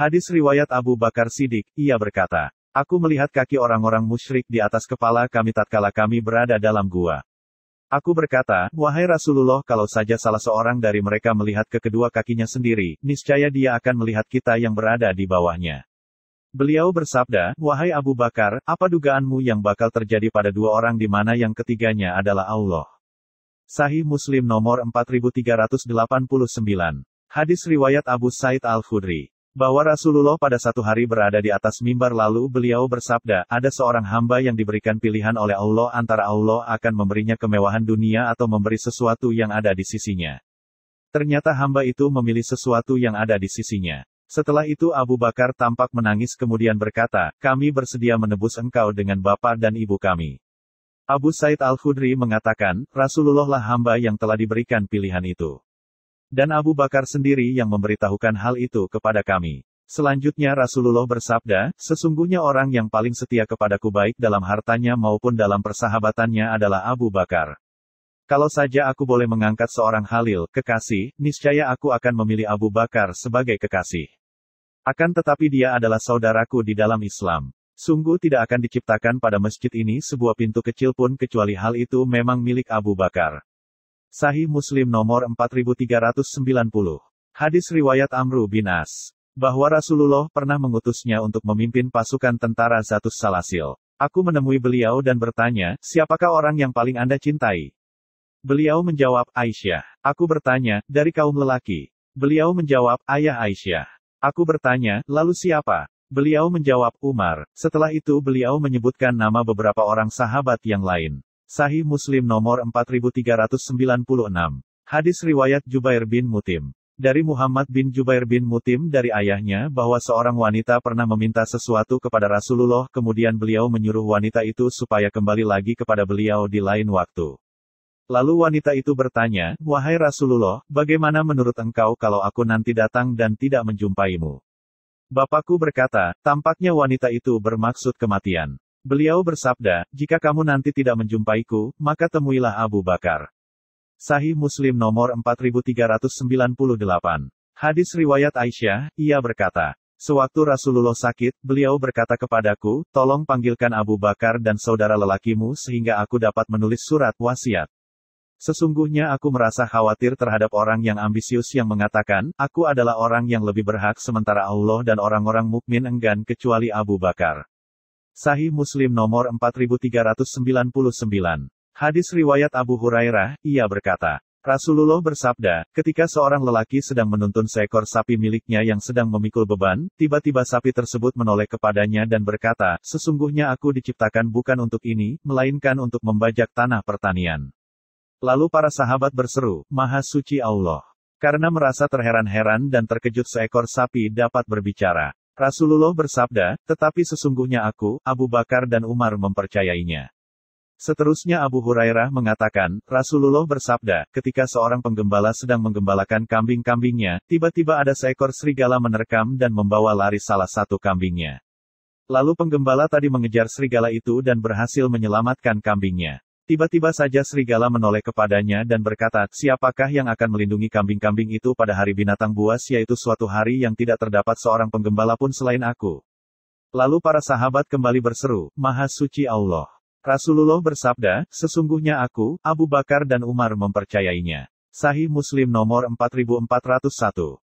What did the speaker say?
Hadis riwayat Abu Bakar Siddiq, ia berkata, Aku melihat kaki orang-orang musyrik di atas kepala kami tatkala kami berada dalam gua. Aku berkata, wahai Rasulullah kalau saja salah seorang dari mereka melihat ke kedua kakinya sendiri, niscaya dia akan melihat kita yang berada di bawahnya. Beliau bersabda, wahai Abu Bakar, apa dugaanmu yang bakal terjadi pada dua orang di mana yang ketiganya adalah Allah? Sahih Muslim nomor 4389. Hadis riwayat Abu Said Al-Khudri bahwa Rasulullah pada satu hari berada di atas mimbar lalu beliau bersabda, ada seorang hamba yang diberikan pilihan oleh Allah antara Allah akan memberinya kemewahan dunia atau memberi sesuatu yang ada di sisinya. Ternyata hamba itu memilih sesuatu yang ada di sisinya. Setelah itu Abu Bakar tampak menangis kemudian berkata, kami bersedia menebus engkau dengan bapak dan ibu kami. Abu Said Al-Khudri mengatakan, Rasulullah lah hamba yang telah diberikan pilihan itu. Dan Abu Bakar sendiri yang memberitahukan hal itu kepada kami. Selanjutnya Rasulullah bersabda, sesungguhnya orang yang paling setia kepadaku baik dalam hartanya maupun dalam persahabatannya adalah Abu Bakar. Kalau saja aku boleh mengangkat seorang Halil, kekasih, niscaya aku akan memilih Abu Bakar sebagai kekasih. Akan tetapi dia adalah saudaraku di dalam Islam. Sungguh tidak akan diciptakan pada masjid ini sebuah pintu kecil pun kecuali hal itu memang milik Abu Bakar. Sahih Muslim nomor 4390. Hadis riwayat Amru bin As. Bahwa Rasulullah pernah mengutusnya untuk memimpin pasukan tentara Zatus Salasil. Aku menemui beliau dan bertanya, siapakah orang yang paling Anda cintai? Beliau menjawab, Aisyah. Aku bertanya, dari kaum lelaki. Beliau menjawab, ayah Aisyah. Aku bertanya, lalu siapa? Beliau menjawab, Umar. Setelah itu beliau menyebutkan nama beberapa orang sahabat yang lain. Sahih Muslim nomor 4396. Hadis riwayat Jubair bin Mutim. Dari Muhammad bin Jubair bin Mutim dari ayahnya bahwa seorang wanita pernah meminta sesuatu kepada Rasulullah kemudian beliau menyuruh wanita itu supaya kembali lagi kepada beliau di lain waktu. Lalu wanita itu bertanya, "Wahai Rasulullah, bagaimana menurut engkau kalau aku nanti datang dan tidak menjumpaimu?" Bapakku berkata, "Tampaknya wanita itu bermaksud kematian. Beliau bersabda, jika kamu nanti tidak menjumpaiku, maka temuilah Abu Bakar. Sahih Muslim nomor 4398. Hadis riwayat Aisyah, ia berkata, Sewaktu Rasulullah sakit, beliau berkata kepadaku, tolong panggilkan Abu Bakar dan saudara lelakimu sehingga aku dapat menulis surat wasiat. Sesungguhnya aku merasa khawatir terhadap orang yang ambisius yang mengatakan, aku adalah orang yang lebih berhak sementara Allah dan orang-orang mukmin enggan kecuali Abu Bakar. Sahih Muslim nomor 4399. Hadis riwayat Abu Hurairah, ia berkata, Rasulullah bersabda, ketika seorang lelaki sedang menuntun seekor sapi miliknya yang sedang memikul beban, tiba-tiba sapi tersebut menoleh kepadanya dan berkata, sesungguhnya aku diciptakan bukan untuk ini, melainkan untuk membajak tanah pertanian. Lalu para sahabat berseru, Maha Suci Allah. Karena merasa terheran-heran dan terkejut seekor sapi dapat berbicara. Rasulullah bersabda, tetapi sesungguhnya aku, Abu Bakar dan Umar mempercayainya. Seterusnya Abu Hurairah mengatakan, Rasulullah bersabda, ketika seorang penggembala sedang menggembalakan kambing-kambingnya, tiba-tiba ada seekor serigala menerkam dan membawa lari salah satu kambingnya. Lalu penggembala tadi mengejar serigala itu dan berhasil menyelamatkan kambingnya. Tiba-tiba saja serigala menoleh kepadanya dan berkata, siapakah yang akan melindungi kambing-kambing itu pada hari binatang buas yaitu suatu hari yang tidak terdapat seorang penggembala pun selain aku. Lalu para sahabat kembali berseru, Maha Suci Allah. Rasulullah bersabda, sesungguhnya aku, Abu Bakar dan Umar mempercayainya. Sahih Muslim nomor 4401